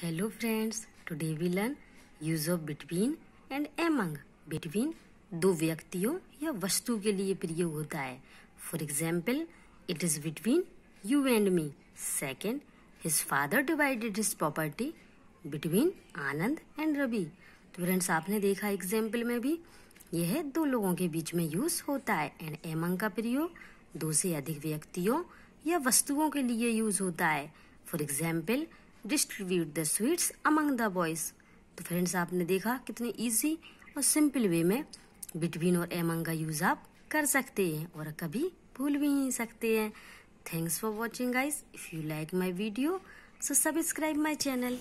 hello friends today we learn use of between and among between दो व्यक्तियों या वस्तु के लिए प्रयोग होता है for example it is between you and me second his father divided his property between Anand and Ravi तो फ्रेंड्स आपने देखा एग्जाम्पल में भी यह दो लोगों के बीच में यूज होता है एंड एमंग का प्रयोग दो से अधिक व्यक्तियों या वस्तुओं के लिए यूज होता है for example distribute the sweets among the boys तो फ्रेंड्स आपने देखा कितने ईजी और सिंपल वे में बिटवीन और एमंग का यूज आप कर सकते हैं और कभी भूल भी नहीं सकते हैं thanks for watching guys if you like my video so subscribe my channel